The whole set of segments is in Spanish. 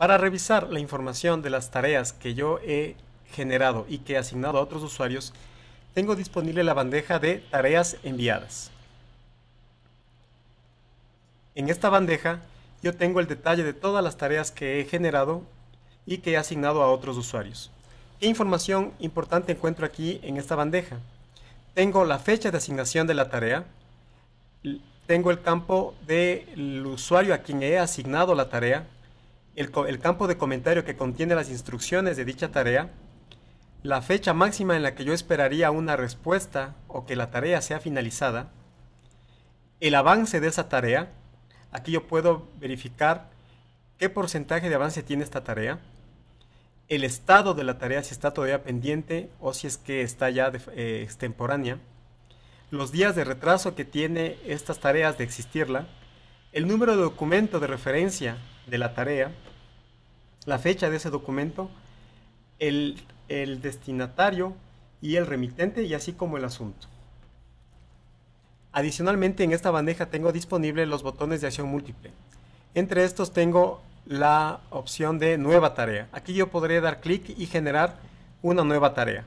Para revisar la información de las tareas que yo he generado y que he asignado a otros usuarios, tengo disponible la bandeja de tareas enviadas. En esta bandeja yo tengo el detalle de todas las tareas que he generado y que he asignado a otros usuarios. ¿Qué información importante encuentro aquí en esta bandeja? Tengo la fecha de asignación de la tarea, tengo el campo del usuario a quien he asignado la tarea, el, campo de comentario que contiene las instrucciones de dicha tarea, la fecha máxima en la que yo esperaría una respuesta o que la tarea sea finalizada, el avance de esa tarea, aquí yo puedo verificar qué porcentaje de avance tiene esta tarea, el estado de la tarea si está todavía pendiente o si es que está ya eh, extemporánea, los días de retraso que tiene estas tareas de existirla, el número de documento de referencia de la tarea, la fecha de ese documento, el, destinatario y el remitente y así como el asunto. Adicionalmente en esta bandeja tengo disponibles los botones de acción múltiple. Entre estos tengo la opción de nueva tarea. Aquí yo podré dar clic y generar una nueva tarea.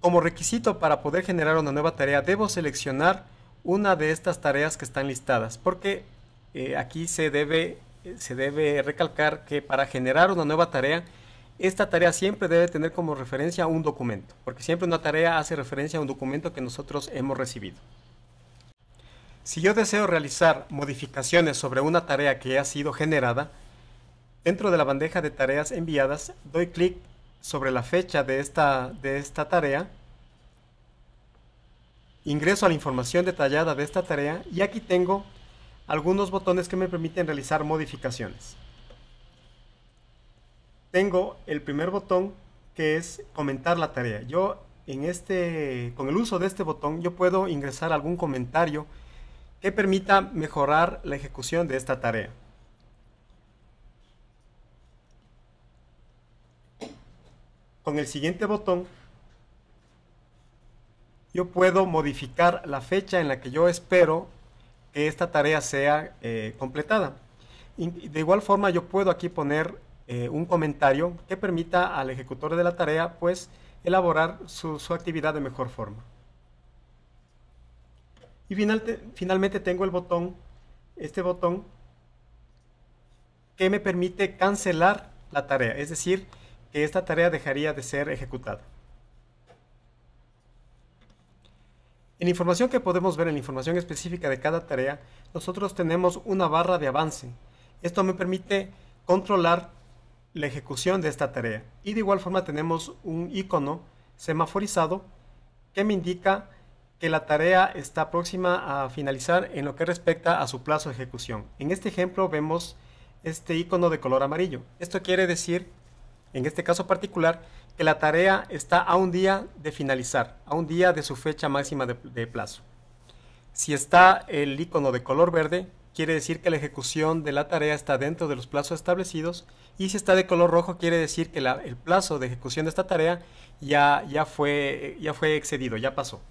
Como requisito para poder generar una nueva tarea debo seleccionar una de estas tareas que están listadas porque eh, aquí se debe se debe recalcar que para generar una nueva tarea, esta tarea siempre debe tener como referencia un documento, porque siempre una tarea hace referencia a un documento que nosotros hemos recibido. Si yo deseo realizar modificaciones sobre una tarea que ha sido generada, dentro de la bandeja de tareas enviadas doy clic sobre la fecha de esta, de esta tarea, ingreso a la información detallada de esta tarea y aquí tengo algunos botones que me permiten realizar modificaciones. Tengo el primer botón que es comentar la tarea. Yo en este, con el uso de este botón yo puedo ingresar algún comentario que permita mejorar la ejecución de esta tarea. Con el siguiente botón yo puedo modificar la fecha en la que yo espero que esta tarea sea eh, completada. de igual forma, yo puedo aquí poner eh, un comentario que permita al ejecutor de la tarea, pues, elaborar su, actividad de mejor forma. Y finalmente tengo el botón, este botón, que me permite cancelar la tarea, es decir, que esta tarea dejaría de ser ejecutada. En información que podemos ver en la información específica de cada tarea, nosotros tenemos una barra de avance. Esto me permite controlar la ejecución de esta tarea. Y de igual forma tenemos un icono semaforizado que me indica que la tarea está próxima a finalizar en lo que respecta a su plazo de ejecución. En este ejemplo vemos este icono de color amarillo. Esto quiere decir, en este caso particular, que la tarea está a un día de finalizar, a un día de su fecha máxima de, plazo. Si está el icono de color verde, quiere decir que la ejecución de la tarea está dentro de los plazos establecidos y si está de color rojo quiere decir que el plazo de ejecución de esta tarea ya fue excedido, ya pasó.